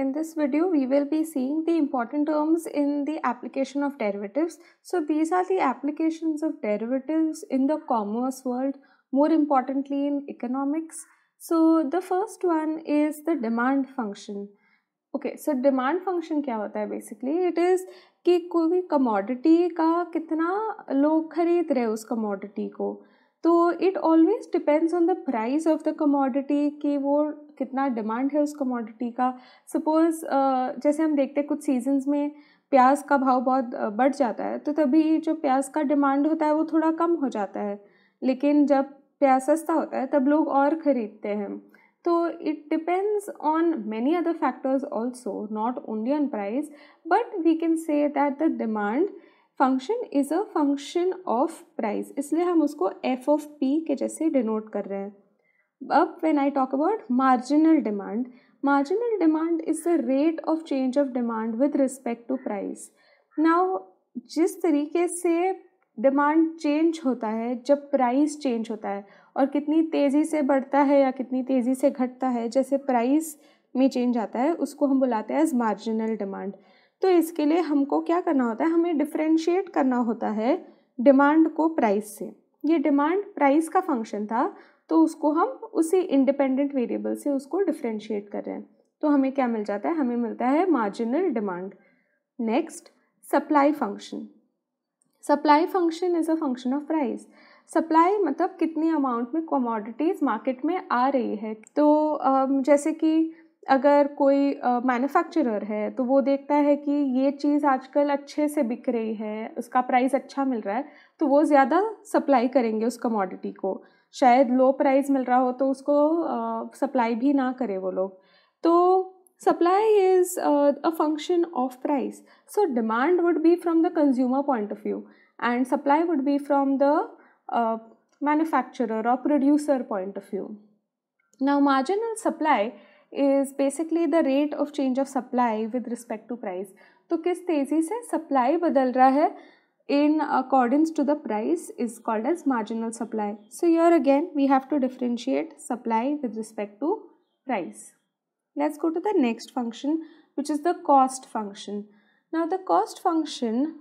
In this video, we will be seeing the important terms in the application of derivatives. So these are the applications of derivatives in the commerce world, more importantly in economics. So the first one is the demand function. Okay, so demand function kya hota hai basically? It is ki koi commodity का कितना लोग खरीद रहे हैं उस commodity को तो it always depends on the price of the commodity कि वो कितना डिमांड है उस कमोडिटी का सपोज़ uh, जैसे हम देखते हैं कुछ सीजन्स में प्याज का भाव बहुत बढ़ जाता है तो तभी जो प्याज का डिमांड होता है वो थोड़ा कम हो जाता है लेकिन जब प्याज सस्ता होता है तब लोग और ख़रीदते हैं तो it depends on many other factors also not only on price but we can say that the demand function is a function of price इसलिए हम उसको एफ ऑफ पी के जैसे डिनोट कर रहे हैं अब when I talk about marginal demand marginal demand is the rate of change of demand with respect to price now जिस तरीके से डिमांड चेंज होता है जब प्राइस चेंज होता है और कितनी तेज़ी से बढ़ता है या कितनी तेज़ी से घटता है जैसे प्राइस में चेंज आता है उसको हम बुलाते हैं एज मार्जिनल डिमांड तो इसके लिए हमको क्या करना होता है हमें डिफ्रेंशिएट करना होता है डिमांड को प्राइस से ये डिमांड प्राइस का फंक्शन था तो उसको हम उसी इंडिपेंडेंट वेरिएबल से उसको डिफ्रेंशिएट कर रहे हैं तो हमें क्या मिल जाता है हमें मिलता है marginal demand next supply function supply function is a function of price supply मतलब कितनी अमाउंट में कमोडिटीज़ मार्केट में आ रही है तो जैसे कि अगर कोई मैन्युफैक्चरर है तो वो देखता है कि ये चीज़ आजकल अच्छे से बिक रही है उसका प्राइस अच्छा मिल रहा है तो वो ज़्यादा सप्लाई करेंगे उस कमोडिटी को शायद लो प्राइस मिल रहा हो तो उसको सप्लाई uh, भी ना करे वो लोग तो supply is a function of price so demand would be from the consumer point of view and supply would be from the manufacturer और producer point of view now marginal supply is basically the rate of change of supply with respect to price. तो किस तेज़ी से supply बदल रहा है in accordance to the price is called as marginal supply. So here again we have to differentiate supply with respect to price. Let's go to the next function which is the cost function. Now the cost function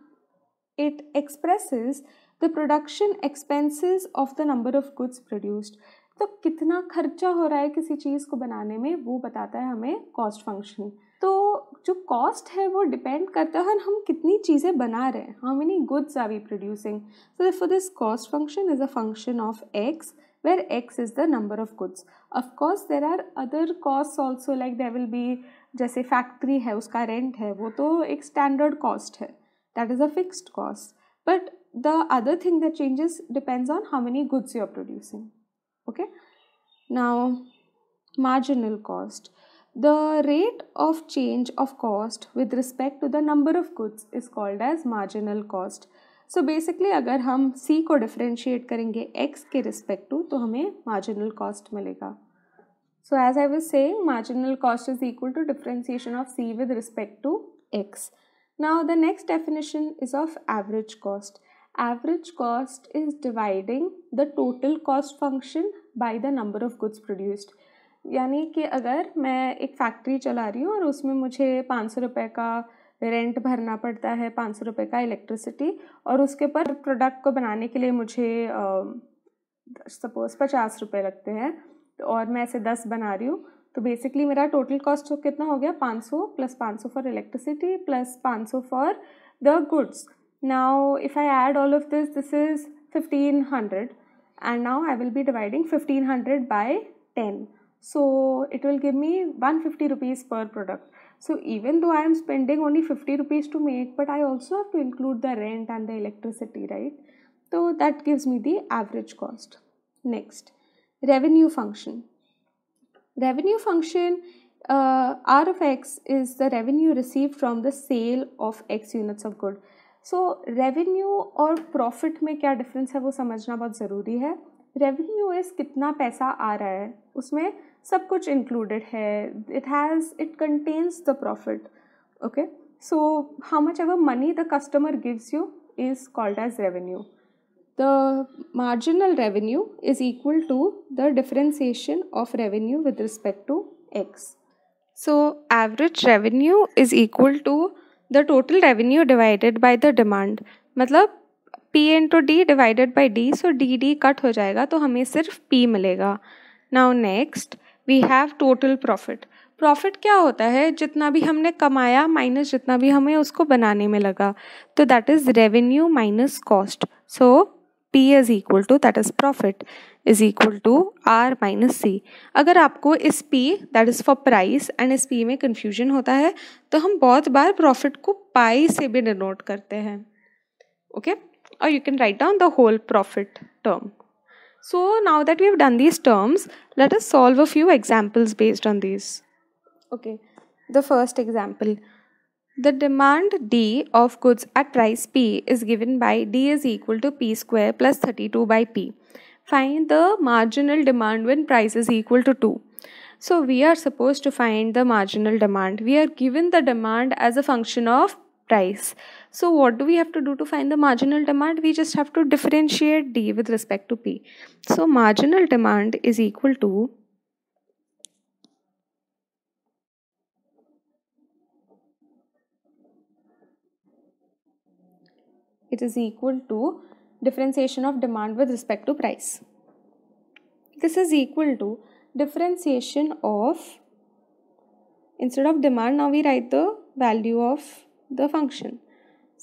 it expresses the production expenses of the number of goods produced. तो कितना खर्चा हो रहा है किसी चीज़ को बनाने में वो बताता है हमें कॉस्ट फंक्शन तो जो कॉस्ट है वो डिपेंड करता है हम कितनी चीज़ें बना रहे हैं how many goods are we producing so for this cost function is a function of X where X is the number of goods of course there are other cost also like there will be जैसे factory है उसका rent है वो तो एक standard cost है that is a fixed cost but the other thing that changes depends on how many goods you are producing okay now marginal cost the rate of change of cost with respect to the number of goods is called as marginal cost so basically अगर हम C को differentiate करेंगे X के respect to तो हमें marginal cost मिलेगा so as I was say marginal cost is equal to differentiation of C with respect to X. Now the next definition is of average cost average cost is dividing the total cost function by the number of goods produced यानी कि अगर मैं एक factory चला रही हूँ और उसमें मुझे पाँच सौ रुपये का रेंट भरना पड़ता है पाँच सौ रुपये का इलेक्ट्रिसिटी और उसके पर प्रोडक्ट को बनाने के लिए मुझे सपोज़ पचास रुपये लगते हैं और मैं ऐसे दस बना रही हूँ तो बेसिकली मेरा टोटल कॉस्ट कितना हो गया पाँच सौ प्लस पाँच सौ फॉर इलेक्ट्रिसिटी प्लस पाँच सौ for the goods Now if I add all of this, this is 1500 and now I will be dividing 1500 by 10. So it will give me 150 rupees per product. So even though I am spending only 50 rupees to make, but I also have to include the rent and the electricity, right? So that gives me the average cost. Next, revenue function. Revenue function uh, R of X is the revenue received from the sale of X units of good. So revenue और profit में क्या difference है वो समझना बहुत ज़रूरी है revenue is कितना पैसा आ रहा है उसमें सब कुछ इंक्लूडेड है it has it contains the profit okay so how much ever money the customer gives you is called as revenue the marginal revenue is equal to the differentiation of revenue with respect to X so average revenue is equal to the total revenue divided by the demand मतलब P to D divided by D so D D cut हो जाएगा तो हमें सिर्फ P मिलेगा now next we have total profit profit क्या होता है जितना भी हमने कमाया माइनस जितना भी हमें उसको बनाने में लगा तो that is revenue minus cost so P is equal to that is profit is equal to R minus C अगर आपको इस P that is for price and इस P में कन्फ्यूजन होता है तो हम बहुत बार प्रॉफिट को पाई से भी डिनोट करते हैं ओके और you can write down the whole profit term so now that we have done these terms let us solve a few examples based on these. Okay the first example The demand D of goods at price P is given by D is equal to P square plus 32 by P. Find the marginal demand when price is equal to 2. So we are supposed to find the marginal demand. We are given the demand as a function of price. So what do we have to do to find the marginal demand? We just have to differentiate D with respect to P. So marginal demand is equal to it is equal to differentiation of demand with respect to price. This is equal to differentiation of instead of demand now we write the value of the function.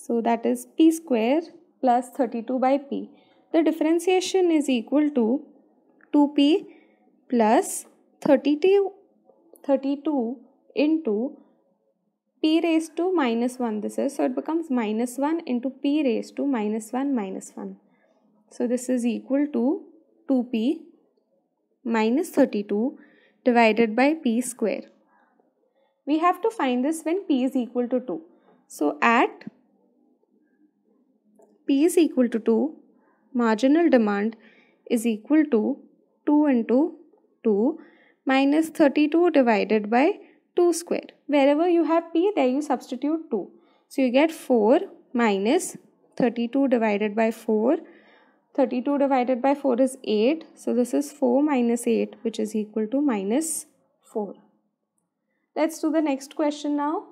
So that is p square plus 32 by p. The differentiation is equal to 2p plus 32, 32 into p raised to minus 1 this is. So, it becomes minus 1 into p raised to minus 1 minus 1. So, this is equal to 2p minus 32 divided by p square. We have to find this when p is equal to 2. So, at p is equal to 2, marginal demand is equal to 2 into 2 minus 32 divided by 2 square. Wherever you have p, there you substitute 2. So you get 4 minus 32 divided by 4. 32 divided by 4 is 8. So this is 4 minus 8 which is equal to minus 4. Let's do the next question now.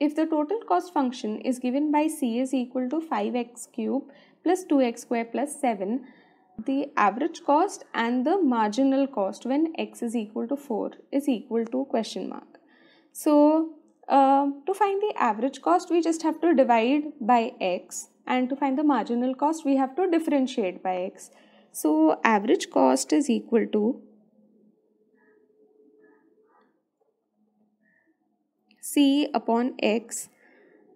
If the total cost function is given by C is equal to 5x cube plus 2x square plus 7, the average cost and the marginal cost when x is equal to 4 is equal to question mark. So uh, to find the average cost we just have to divide by x and to find the marginal cost we have to differentiate by x. So average cost is equal to c upon x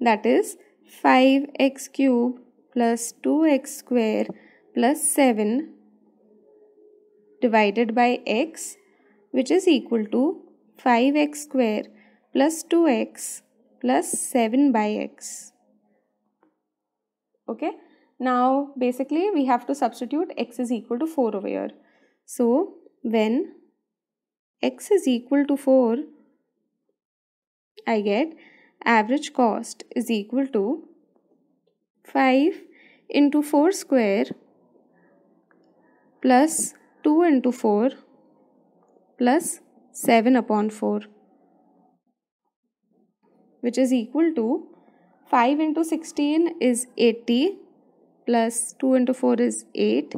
that is 5x cube plus 2x square plus 7 divided by x which is equal to 5x square plus 2x plus 7 by x. Okay. Now basically we have to substitute x is equal to 4 over here. So when x is equal to 4 I get average cost is equal to 5 into 4 square plus 2 into 4 plus 7 upon 4 which is equal to 5 into 16 is 80 plus 2 into 4 is 8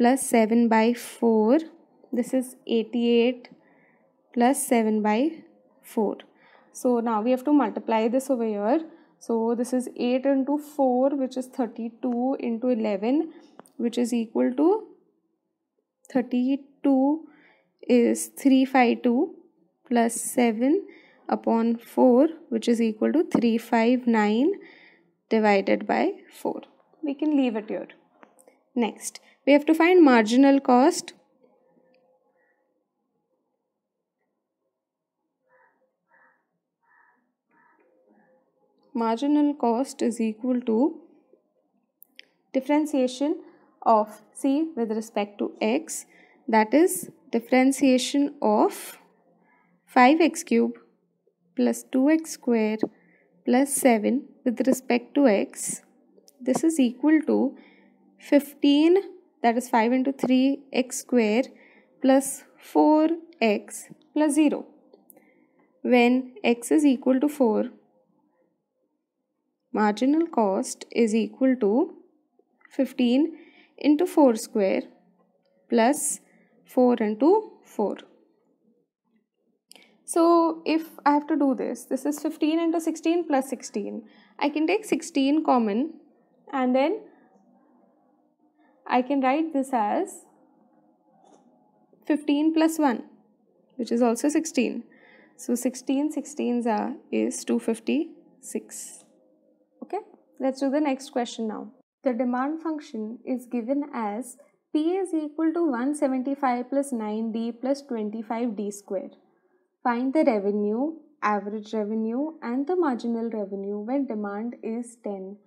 plus 7 by 4 this is 88 plus 7 by 4 so now we have to multiply this over here so this is 8 into 4 which is 32 into 11 which is equal to 32 is 352 plus 7 upon 4 which is equal to 359 divided by 4. We can leave it here. Next, we have to find marginal cost. Marginal cost is equal to differentiation of c with respect to x that is differentiation of 5x cube plus 2x square plus 7 with respect to x this is equal to 15 that is 5 into 3 x square plus 4 x plus 0 when x is equal to 4 marginal cost is equal to 15 into 4 square plus 4 into 4. So if I have to do this, this is 15 into 16 plus 16. I can take 16 common and then I can write this as 15 plus 1 which is also 16. So 16 16s are is 256. Okay, let's do the next question now. The demand function is given as P is equal to 175 plus 9D plus 25D square. Find the revenue, average revenue and the marginal revenue when demand is 10.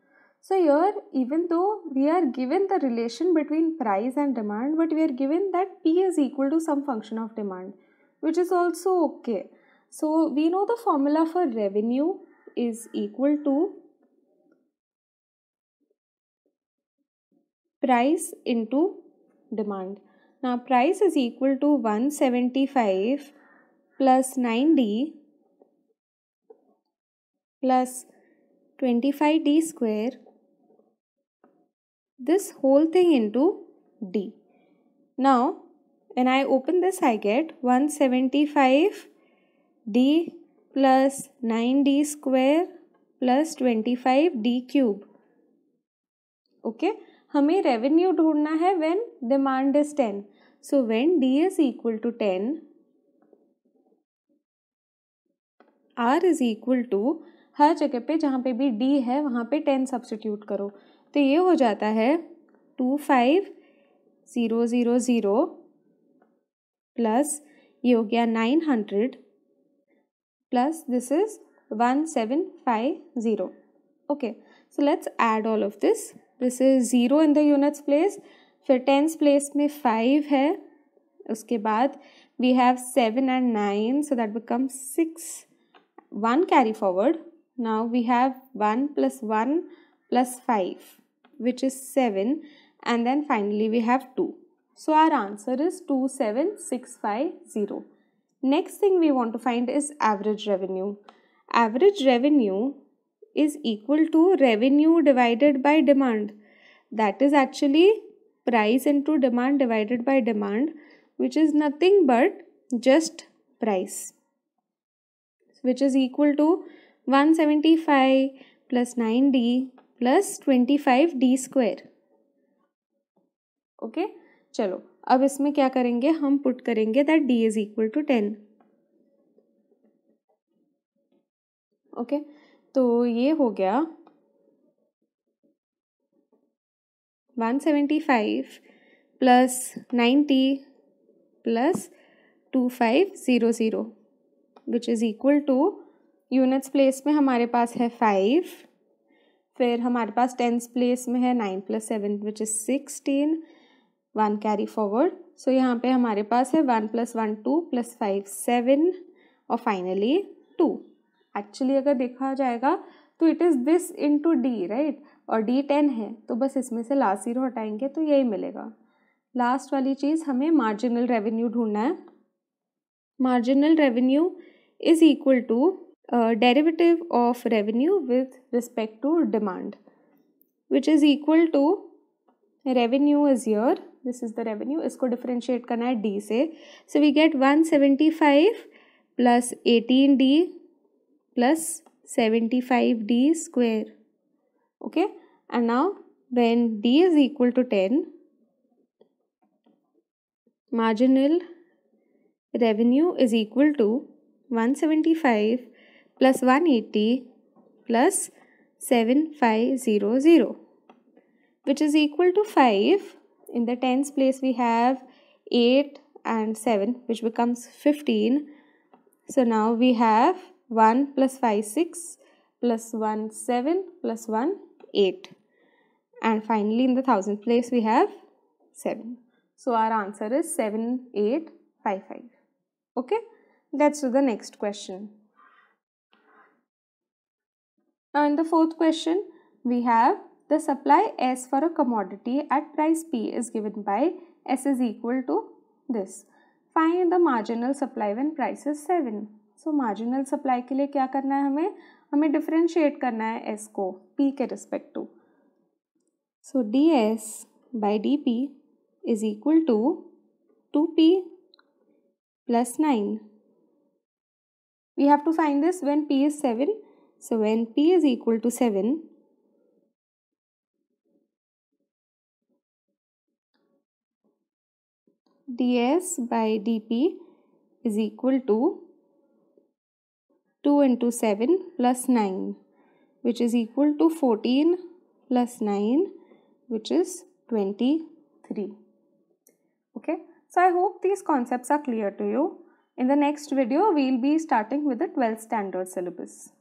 So here even though we are given the relation between price and demand but we are given that P is equal to some function of demand which is also okay. So we know the formula for revenue is equal to price into demand. Now price is equal to 175 five plus ninety plus 25d square this whole thing into d. Now when I open this I get 175 d plus 9d square plus 25d cube. Okay. हमें revenue ढूंढना है when demand is ten so when D is equal to ten R is equal to हर जगह पे जहाँ पे भी D है वहाँ पे टेन सब्सटीट्यूट करो तो ये हो जाता है two five zero zero zero plus ये हो गया nine hundred plus this is one seven five zero okay so let's add all of this is zero in the units place. फिर tens place, में five. है उसके बाद we have seven and nine, so that becomes six. One carry forward. now we have 1 plus 1 plus 5 which is 7 and then finally we have 2. So our answer is 27650. Next thing we want to find is average revenue. Average revenue is equal to revenue divided by demand that is actually price into demand divided by demand which is nothing but just price which is equal to 175 plus 9d plus 25d square okay okay? चलो अब इसमें क्या करेंगे हम put करेंगे that D is equal to ten okay तो ये हो गया 175 plus 90 plus 2500 which is equal to units place में हमारे पास है फाइव फिर हमारे पास टेंस प्लेस में है nine plus seven which is sixteen one carry forward so यहाँ पे हमारे पास है one plus one two plus five seven और फाइनली टू एक्चुअली अगर देखा जाएगा तो it is this into D right और डी टेन है तो बस इसमें से लास्ट ज़ीरो हटाएंगे तो यही मिलेगा लास्ट वाली चीज़ हमें मार्जिनल रेवेन्यू ढूंढना है marginal revenue is equal to derivative of revenue with respect to demand which is equal to revenue is your this is the revenue इसको डिफ्रेंशिएट करना है डी से so we get one seventy five plus eighteen D plus 75d square okay and now when d is equal to 10 marginal revenue is equal to 175 plus 180 plus 7500 which is equal to 5 in the tens place we have 8 and 7 which becomes 15 so now we have 1 plus 5 6 plus 1 7 plus 1 8 and finally in the thousandth place we have 7 so our answer is 7 8 5 5 okay let's do the next question now in the fourth question we have the supply S for a commodity at price P is given by S is equal to this. Find the marginal supply when price is 7. So marginal supply के लिए क्या करना है हमें हमें differentiate करना है S को पी के respect to so D S by D P is equal to two P plus nine we have to find this when P is seven so when P is equal to seven D S by D P is equal to 2 into 7 plus 9 which is equal to 14 plus 9 which is 23. Okay. So I hope these concepts are clear to you. In the next video, we will be starting with the 12th standard syllabus.